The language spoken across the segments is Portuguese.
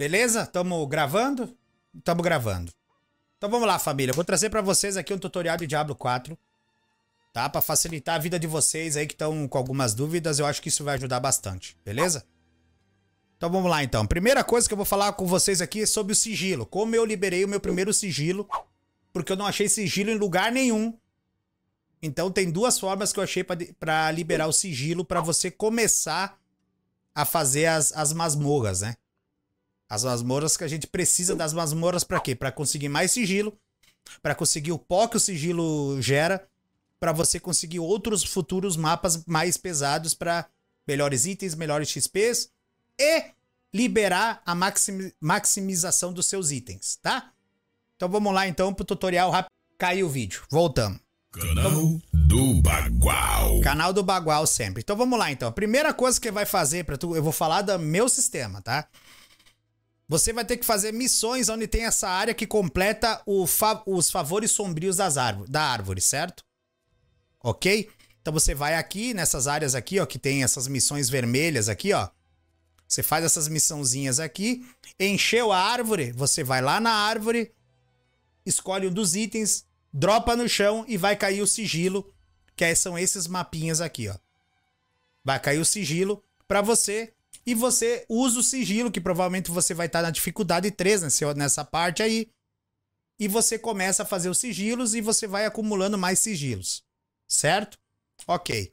Beleza? Tamo gravando? Tamo gravando. Então vamos lá, família. Eu vou trazer para vocês aqui um tutorial de Diablo 4. Tá? Pra facilitar a vida de vocês aí que estão com algumas dúvidas. Eu acho que isso vai ajudar bastante. Beleza? Então vamos lá, então. Primeira coisa que eu vou falar com vocês aqui é sobre o sigilo. Como eu liberei o meu primeiro sigilo. Porque eu não achei sigilo em lugar nenhum. Então tem duas formas que eu achei para liberar o sigilo para você começar a fazer as, as masmorras, né? As masmorras que a gente precisa das masmorras para quê? Para conseguir mais sigilo, para conseguir o pó que o sigilo gera, para você conseguir outros futuros mapas mais pesados para melhores itens, melhores XPs e liberar a maximização dos seus itens, tá? Então vamos lá então pro tutorial rápido. Caiu o vídeo, voltamos. Canal então do Bagual. Canal do Bagual sempre. Então vamos lá então. A primeira coisa que vai fazer para tu, eu vou falar do meu sistema, tá? Você vai ter que fazer missões onde tem essa área que completa fa os favores sombrios das da árvore, certo? Ok? Então você vai aqui, nessas áreas aqui, ó, que tem essas missões vermelhas aqui, ó. Você faz essas missãozinhas aqui, encheu a árvore, você vai lá na árvore, escolhe um dos itens, dropa no chão e vai cair o sigilo, que é, são esses mapinhas aqui, ó. Vai cair o sigilo para você e você usa o sigilo, que provavelmente você vai estar tá na dificuldade 3 nessa, né, nessa parte aí. E você começa a fazer os sigilos e você vai acumulando mais sigilos. Certo? Ok.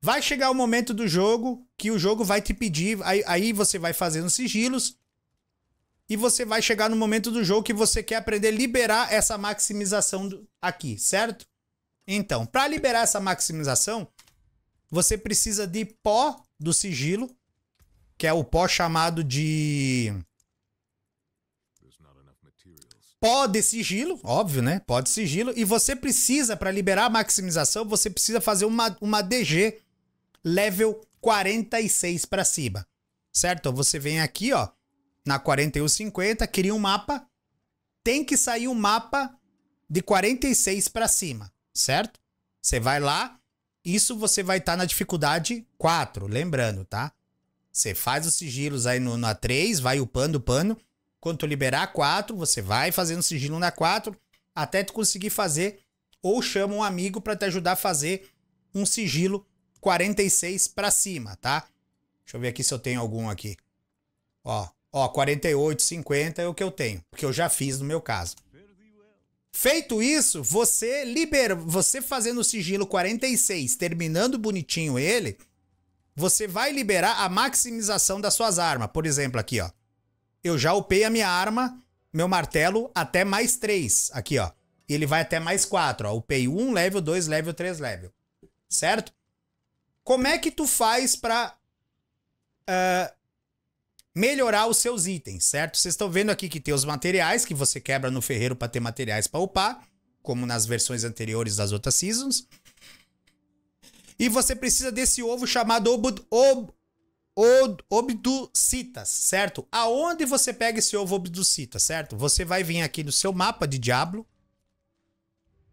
Vai chegar o momento do jogo que o jogo vai te pedir. Aí, aí você vai fazendo sigilos. E você vai chegar no momento do jogo que você quer aprender a liberar essa maximização do, aqui, certo? Então, para liberar essa maximização, você precisa de pó do sigilo que é o pó chamado de pó de sigilo, óbvio, né? Pó de sigilo. E você precisa, para liberar a maximização, você precisa fazer uma, uma DG level 46 para cima. Certo? Você vem aqui, ó, na 4150, cria um mapa. Tem que sair um mapa de 46 para cima, certo? Você vai lá, isso você vai estar tá na dificuldade 4, lembrando, tá? Você faz os sigilos aí no, na 3, vai upando, pano. Quando tu liberar 4, você vai fazendo sigilo na 4 até tu conseguir fazer ou chama um amigo para te ajudar a fazer um sigilo 46 para cima, tá? Deixa eu ver aqui se eu tenho algum aqui. Ó, ó, 48, 50 é o que eu tenho, porque eu já fiz no meu caso. Feito isso, você libera, você fazendo o sigilo 46, terminando bonitinho ele, você vai liberar a maximização das suas armas. Por exemplo, aqui, ó. Eu já upei a minha arma, meu martelo, até mais 3. Aqui, ó. Ele vai até mais 4, ó. Upei 1 um level, 2 level, 3 level. Certo? Como é que tu faz pra uh, melhorar os seus itens, certo? Vocês estão vendo aqui que tem os materiais que você quebra no ferreiro para ter materiais para upar, como nas versões anteriores das outras seasons. E você precisa desse ovo chamado obud, ob, ob, obducitas, certo? Aonde você pega esse ovo obducita, certo? Você vai vir aqui no seu mapa de Diablo.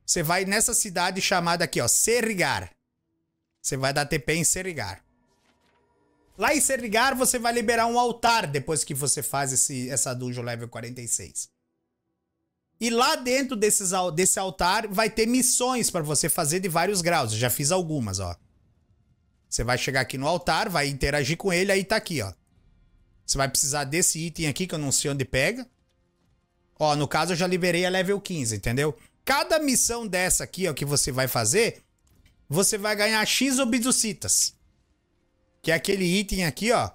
Você vai nessa cidade chamada aqui, ó, Serrigar. Você vai dar TP em Serrigar. Lá em Serrigar, você vai liberar um altar depois que você faz esse, essa dungeon level 46. E lá dentro desses, desse altar vai ter missões para você fazer de vários graus. Eu já fiz algumas, ó. Você vai chegar aqui no altar, vai interagir com ele, aí tá aqui, ó. Você vai precisar desse item aqui que eu não sei onde pega. Ó, no caso eu já liberei a level 15, entendeu? Cada missão dessa aqui, ó, que você vai fazer, você vai ganhar X obducitas. Que é aquele item aqui, ó,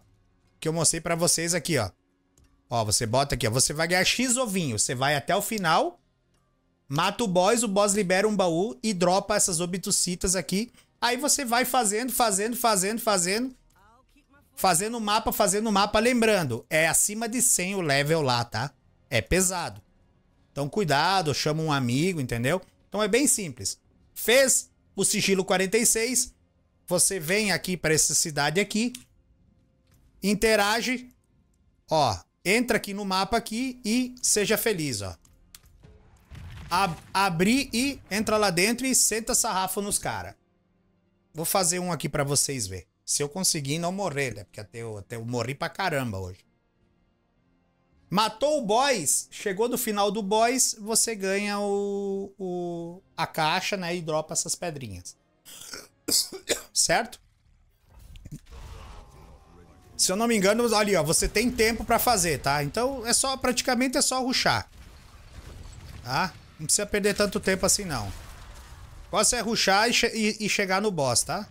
que eu mostrei para vocês aqui, ó. Ó, você bota aqui, ó. Você vai ganhar X ovinho. Você vai até o final, mata o boss, o boss libera um baú e dropa essas obtucitas aqui. Aí você vai fazendo, fazendo, fazendo, fazendo. Fazendo o mapa, fazendo o mapa. Lembrando, é acima de 100 o level lá, tá? É pesado. Então cuidado, chama um amigo, entendeu? Então é bem simples. Fez o sigilo 46, você vem aqui para essa cidade aqui, interage, ó, Entra aqui no mapa aqui e seja feliz, ó. Ab abrir e entra lá dentro e senta sarrafo nos cara. Vou fazer um aqui para vocês ver. Se eu conseguir não morrer, né? Porque até eu, até eu morri pra caramba hoje. Matou o boss, chegou no final do boss, você ganha o, o, a caixa, né? E dropa essas pedrinhas. Certo? Se eu não me engano, ali, ó, você tem tempo pra fazer, tá? Então, é só, praticamente é só ruxar. Tá? Não precisa perder tanto tempo assim, não. Posso é ruxar e, che e, e chegar no boss, tá?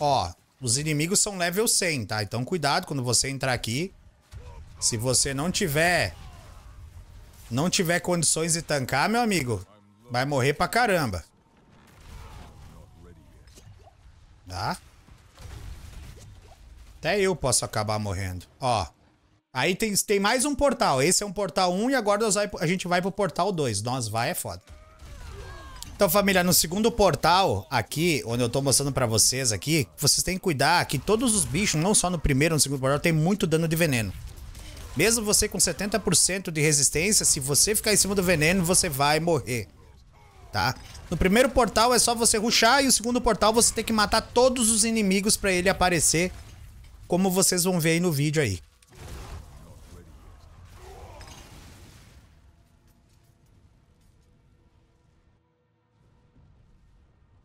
Ó, os inimigos são level 100, tá? Então, cuidado quando você entrar aqui. Se você não tiver... Não tiver condições de tancar, meu amigo, vai morrer pra caramba. Tá? Até eu posso acabar morrendo. Ó. Aí tem, tem mais um portal. Esse é um portal 1 e agora vai, a gente vai pro portal 2. Nós vai é foda. Então, família, no segundo portal aqui, onde eu tô mostrando pra vocês aqui, vocês têm que cuidar que todos os bichos, não só no primeiro, no segundo portal, tem muito dano de veneno. Mesmo você com 70% de resistência, se você ficar em cima do veneno, você vai morrer. Tá? No primeiro portal é só você ruxar e o segundo portal você tem que matar todos os inimigos pra ele aparecer como vocês vão ver aí no vídeo aí.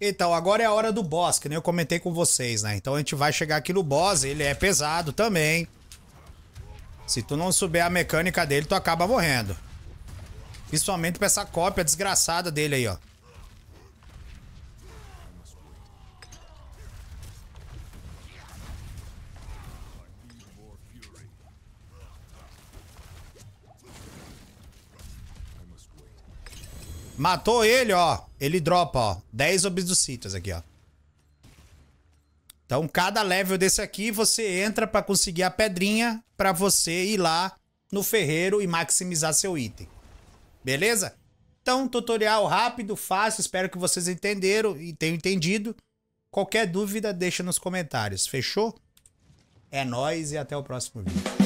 Então, agora é a hora do boss, que nem eu comentei com vocês, né? Então a gente vai chegar aqui no boss, ele é pesado também. Se tu não souber a mecânica dele, tu acaba morrendo. Principalmente pra essa cópia desgraçada dele aí, ó. Matou ele, ó. Ele dropa, ó. 10 obducitas aqui, ó. Então, cada level desse aqui, você entra para conseguir a pedrinha para você ir lá no ferreiro e maximizar seu item. Beleza? Então, tutorial rápido, fácil. Espero que vocês entenderam e tenham entendido. Qualquer dúvida, deixa nos comentários. Fechou? É nóis e até o próximo vídeo.